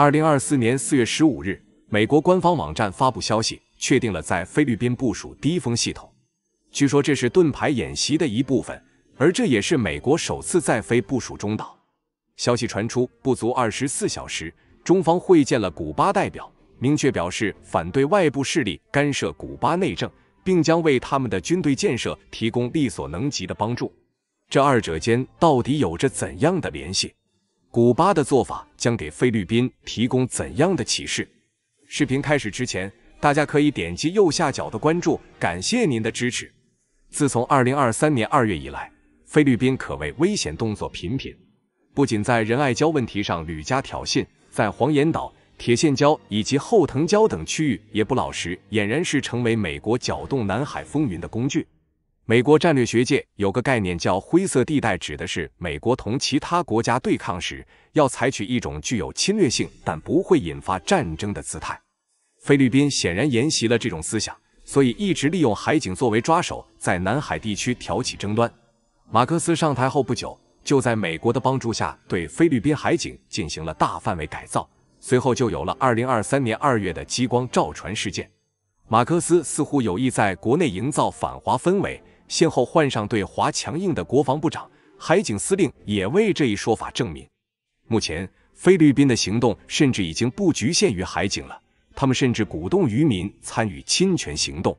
二零二四年四月十五日，美国官方网站发布消息，确定了在菲律宾部署低风系统。据说这是盾牌演习的一部分，而这也是美国首次在菲部署中岛。消息传出不足二十四小时，中方会见了古巴代表，明确表示反对外部势力干涉古巴内政，并将为他们的军队建设提供力所能及的帮助。这二者间到底有着怎样的联系？古巴的做法将给菲律宾提供怎样的启示？视频开始之前，大家可以点击右下角的关注，感谢您的支持。自从2023年2月以来，菲律宾可谓危险动作频频，不仅在仁爱礁问题上屡加挑衅，在黄岩岛、铁线礁以及后藤礁等区域也不老实，俨然是成为美国搅动南海风云的工具。美国战略学界有个概念叫“灰色地带”，指的是美国同其他国家对抗时，要采取一种具有侵略性但不会引发战争的姿态。菲律宾显然沿袭了这种思想，所以一直利用海警作为抓手，在南海地区挑起争端。马克思上台后不久，就在美国的帮助下对菲律宾海警进行了大范围改造，随后就有了二零二三年二月的激光照船事件。马克思似乎有意在国内营造反华氛围。先后换上对华强硬的国防部长、海警司令，也为这一说法证明。目前，菲律宾的行动甚至已经不局限于海警了，他们甚至鼓动渔民参与侵权行动，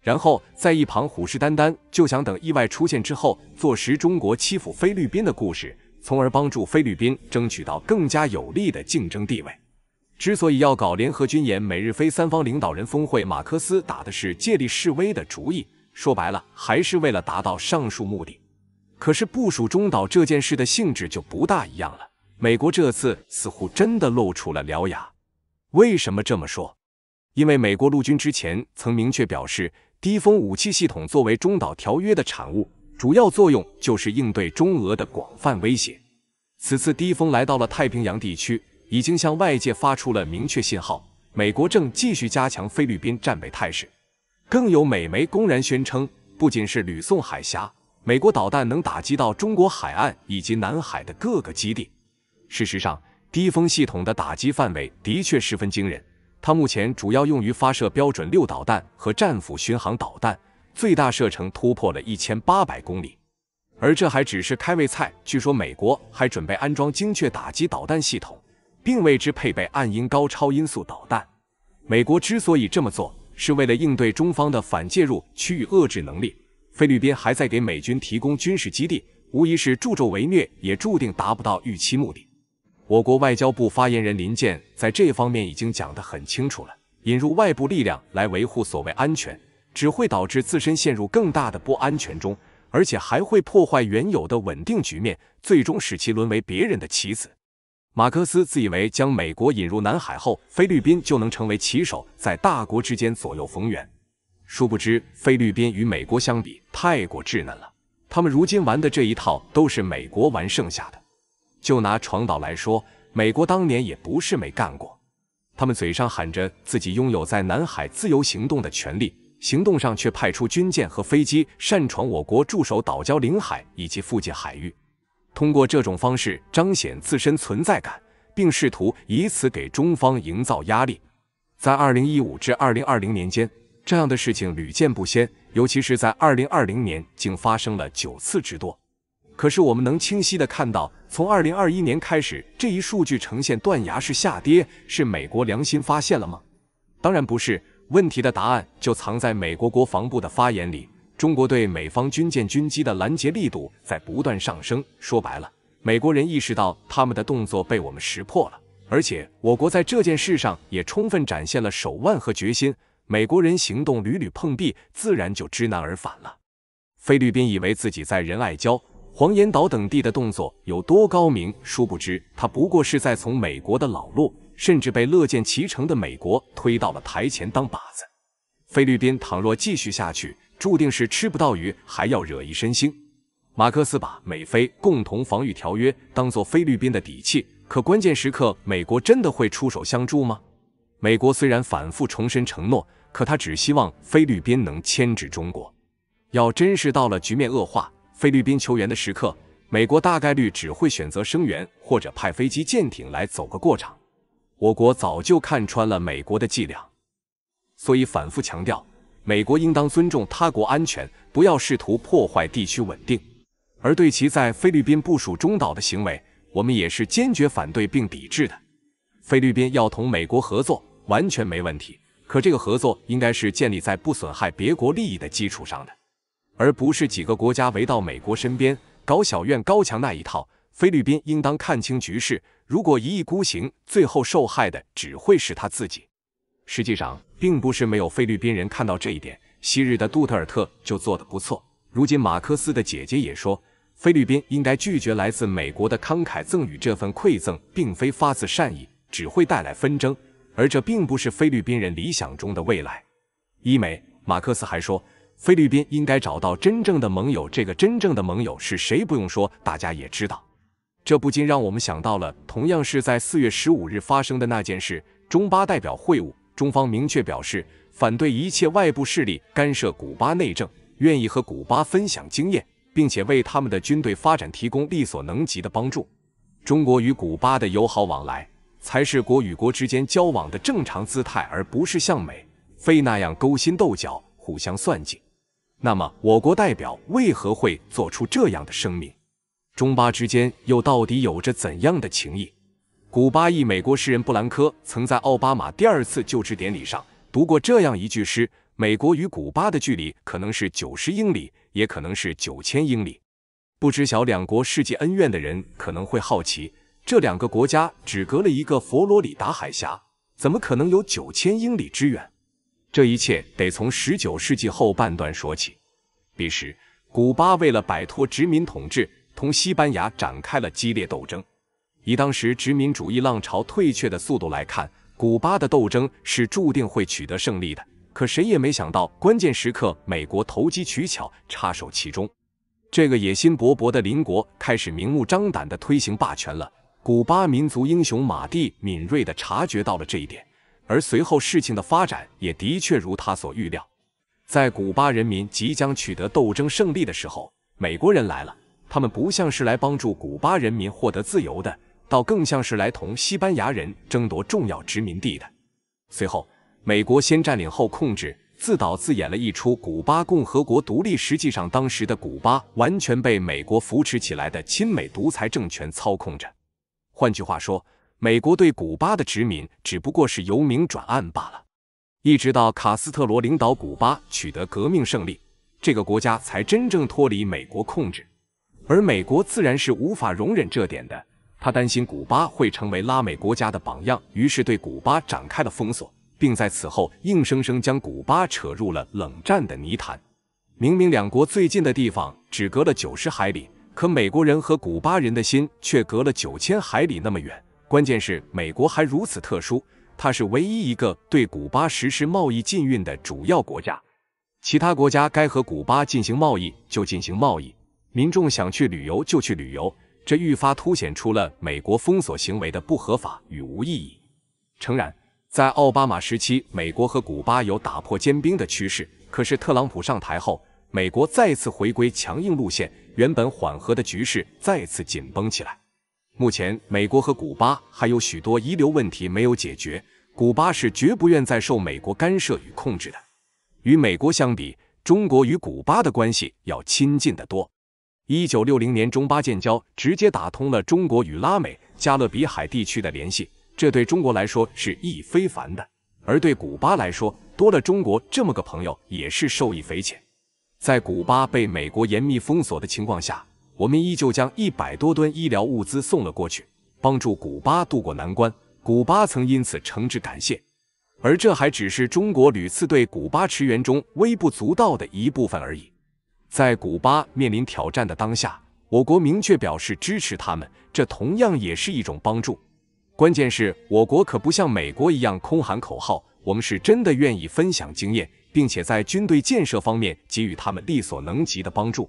然后在一旁虎视眈眈，就想等意外出现之后，坐实中国欺负菲律宾的故事，从而帮助菲律宾争取到更加有利的竞争地位。之所以要搞联合军演、美日菲三方领导人峰会，马克思打的是借力示威的主意。说白了，还是为了达到上述目的。可是部署中岛这件事的性质就不大一样了。美国这次似乎真的露出了獠牙。为什么这么说？因为美国陆军之前曾明确表示，低风武器系统作为中岛条约的产物，主要作用就是应对中俄的广泛威胁。此次低风来到了太平洋地区，已经向外界发出了明确信号：美国正继续加强菲律宾战备态势。更有美媒公然宣称，不仅是吕宋海峡，美国导弹能打击到中国海岸以及南海的各个基地。事实上，低风系统的打击范围的确十分惊人。它目前主要用于发射标准六导弹和战斧巡航导弹，最大射程突破了一千八百公里。而这还只是开胃菜。据说美国还准备安装精确打击导弹系统，并为之配备暗鹰高超音速导弹。美国之所以这么做。是为了应对中方的反介入、区域遏制能力，菲律宾还在给美军提供军事基地，无疑是助纣为虐，也注定达不到预期目的。我国外交部发言人林健在这方面已经讲得很清楚了：，引入外部力量来维护所谓安全，只会导致自身陷入更大的不安全中，而且还会破坏原有的稳定局面，最终使其沦为别人的棋子。马克思自以为将美国引入南海后，菲律宾就能成为棋手，在大国之间左右逢源。殊不知，菲律宾与美国相比太过稚嫩了。他们如今玩的这一套都是美国玩剩下的。就拿闯岛来说，美国当年也不是没干过。他们嘴上喊着自己拥有在南海自由行动的权利，行动上却派出军舰和飞机擅闯我国驻守岛礁领海以及附近海域。通过这种方式彰显自身存在感，并试图以此给中方营造压力。在二零一五至二零二零年间，这样的事情屡见不鲜，尤其是在二零二零年，竟发生了九次之多。可是我们能清晰地看到，从二零二一年开始，这一数据呈现断崖式下跌，是美国良心发现了吗？当然不是。问题的答案就藏在美国国防部的发言里。中国对美方军舰、军机的拦截力度在不断上升。说白了，美国人意识到他们的动作被我们识破了，而且我国在这件事上也充分展现了手腕和决心。美国人行动屡屡碰壁，自然就知难而返了。菲律宾以为自己在仁爱礁、黄岩岛等地的动作有多高明，殊不知他不过是在从美国的老路，甚至被乐见其成的美国推到了台前当靶子。菲律宾倘若继续下去，注定是吃不到鱼，还要惹一身腥。马克思把美菲共同防御条约当作菲律宾的底气，可关键时刻，美国真的会出手相助吗？美国虽然反复重申承诺，可他只希望菲律宾能牵制中国。要真是到了局面恶化、菲律宾求援的时刻，美国大概率只会选择声援或者派飞机舰艇来走个过场。我国早就看穿了美国的伎俩，所以反复强调。美国应当尊重他国安全，不要试图破坏地区稳定。而对其在菲律宾部署中岛的行为，我们也是坚决反对并抵制的。菲律宾要同美国合作，完全没问题。可这个合作应该是建立在不损害别国利益的基础上的，而不是几个国家围到美国身边搞小院高墙那一套。菲律宾应当看清局势，如果一意孤行，最后受害的只会是他自己。实际上并不是没有菲律宾人看到这一点。昔日的杜特尔特就做得不错。如今，马克思的姐姐也说，菲律宾应该拒绝来自美国的慷慨赠与。这份馈赠并非发自善意，只会带来纷争。而这并不是菲律宾人理想中的未来。一美，马克思还说，菲律宾应该找到真正的盟友。这个真正的盟友是谁？不用说，大家也知道。这不禁让我们想到了同样是在四月十五日发生的那件事：中巴代表会晤。中方明确表示反对一切外部势力干涉古巴内政，愿意和古巴分享经验，并且为他们的军队发展提供力所能及的帮助。中国与古巴的友好往来才是国与国之间交往的正常姿态，而不是像美、非那样勾心斗角、互相算计。那么，我国代表为何会做出这样的声明？中巴之间又到底有着怎样的情谊？古巴裔美国诗人布兰科曾在奥巴马第二次就职典礼上读过这样一句诗：“美国与古巴的距离可能是九十英里，也可能是九千英里。”不知晓两国世纪恩怨的人可能会好奇：这两个国家只隔了一个佛罗里达海峡，怎么可能有九千英里之远？这一切得从十九世纪后半段说起。彼时，古巴为了摆脱殖民统治，同西班牙展开了激烈斗争。以当时殖民主义浪潮退却的速度来看，古巴的斗争是注定会取得胜利的。可谁也没想到，关键时刻美国投机取巧，插手其中。这个野心勃勃的邻国开始明目张胆地推行霸权了。古巴民族英雄马蒂敏锐地察觉到了这一点，而随后事情的发展也的确如他所预料。在古巴人民即将取得斗争胜利的时候，美国人来了。他们不像是来帮助古巴人民获得自由的。倒更像是来同西班牙人争夺重要殖民地的。随后，美国先占领后控制，自导自演了一出古巴共和国独立。实际上，当时的古巴完全被美国扶持起来的亲美独裁政权操控着。换句话说，美国对古巴的殖民只不过是由明转暗罢了。一直到卡斯特罗领导古巴取得革命胜利，这个国家才真正脱离美国控制，而美国自然是无法容忍这点的。他担心古巴会成为拉美国家的榜样，于是对古巴展开了封锁，并在此后硬生生将古巴扯入了冷战的泥潭。明明两国最近的地方只隔了九十海里，可美国人和古巴人的心却隔了九千海里那么远。关键是美国还如此特殊，它是唯一一个对古巴实施贸易禁运的主要国家，其他国家该和古巴进行贸易就进行贸易，民众想去旅游就去旅游。这愈发凸显出了美国封锁行为的不合法与无意义。诚然，在奥巴马时期，美国和古巴有打破坚冰的趋势。可是特朗普上台后，美国再次回归强硬路线，原本缓和的局势再次紧绷起来。目前，美国和古巴还有许多遗留问题没有解决，古巴是绝不愿再受美国干涉与控制的。与美国相比，中国与古巴的关系要亲近得多。一九六零年中巴建交，直接打通了中国与拉美、加勒比海地区的联系，这对中国来说是意义非凡的；而对古巴来说，多了中国这么个朋友也是受益匪浅。在古巴被美国严密封锁的情况下，我们依旧将一百多吨医疗物资送了过去，帮助古巴渡过难关。古巴曾因此诚挚感谢，而这还只是中国屡次对古巴驰援中微不足道的一部分而已。在古巴面临挑战的当下，我国明确表示支持他们，这同样也是一种帮助。关键是，我国可不像美国一样空喊口号，我们是真的愿意分享经验，并且在军队建设方面给予他们力所能及的帮助。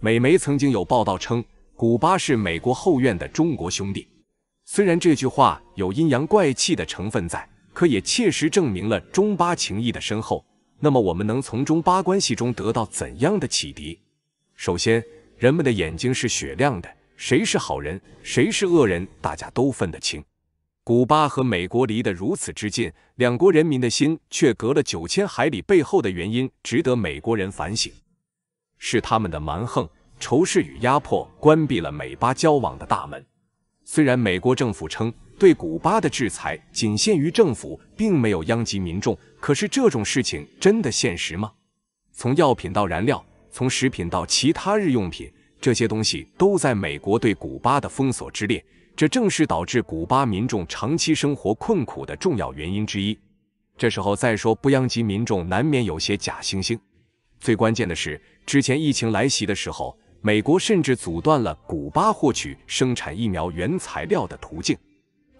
美媒曾经有报道称，古巴是美国后院的中国兄弟。虽然这句话有阴阳怪气的成分在，可也切实证明了中巴情谊的深厚。那么我们能从中巴关系中得到怎样的启迪？首先，人们的眼睛是雪亮的，谁是好人，谁是恶人，大家都分得清。古巴和美国离得如此之近，两国人民的心却隔了九千海里，背后的原因值得美国人反省。是他们的蛮横、仇视与压迫，关闭了美巴交往的大门。虽然美国政府称。对古巴的制裁仅限于政府，并没有殃及民众。可是这种事情真的现实吗？从药品到燃料，从食品到其他日用品，这些东西都在美国对古巴的封锁之列。这正是导致古巴民众长期生活困苦的重要原因之一。这时候再说不殃及民众，难免有些假惺惺。最关键的是，之前疫情来袭的时候，美国甚至阻断了古巴获取生产疫苗原材料的途径。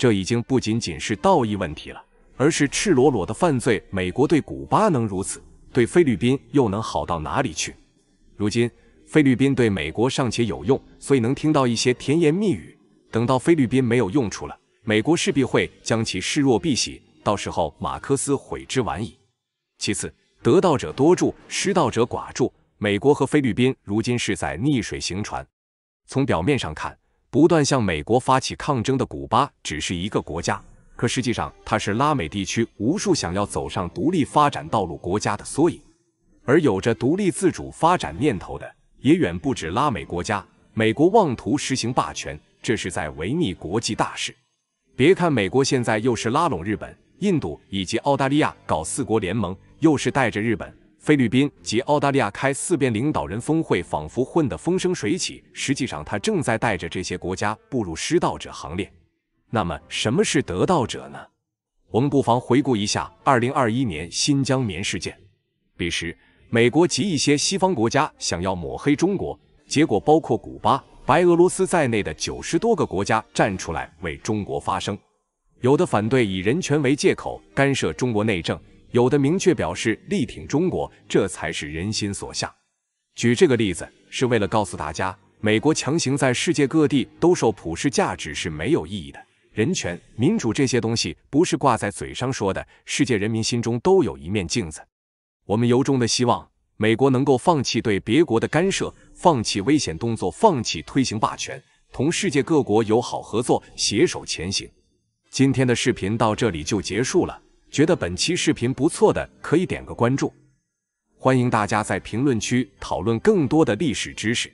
这已经不仅仅是道义问题了，而是赤裸裸的犯罪。美国对古巴能如此，对菲律宾又能好到哪里去？如今菲律宾对美国尚且有用，所以能听到一些甜言蜜语。等到菲律宾没有用处了，美国势必会将其视若敝屣，到时候马克思悔之晚矣。其次，得道者多助，失道者寡助。美国和菲律宾如今是在逆水行船，从表面上看。不断向美国发起抗争的古巴只是一个国家，可实际上它是拉美地区无数想要走上独立发展道路国家的缩影。而有着独立自主发展念头的，也远不止拉美国家。美国妄图实行霸权，这是在违逆国际大势。别看美国现在又是拉拢日本、印度以及澳大利亚搞四国联盟，又是带着日本。菲律宾及澳大利亚开四边领导人峰会，仿佛混得风生水起。实际上，他正在带着这些国家步入失道者行列。那么，什么是得道者呢？我们不妨回顾一下2021年新疆棉事件。彼时，美国及一些西方国家想要抹黑中国，结果包括古巴、白俄罗斯在内的九十多个国家站出来为中国发声，有的反对以人权为借口干涉中国内政。有的明确表示力挺中国，这才是人心所向。举这个例子是为了告诉大家，美国强行在世界各地兜售普世价值是没有意义的。人权、民主这些东西不是挂在嘴上说的，世界人民心中都有一面镜子。我们由衷的希望美国能够放弃对别国的干涉，放弃危险动作，放弃推行霸权，同世界各国友好合作，携手前行。今天的视频到这里就结束了。觉得本期视频不错的，可以点个关注。欢迎大家在评论区讨论更多的历史知识。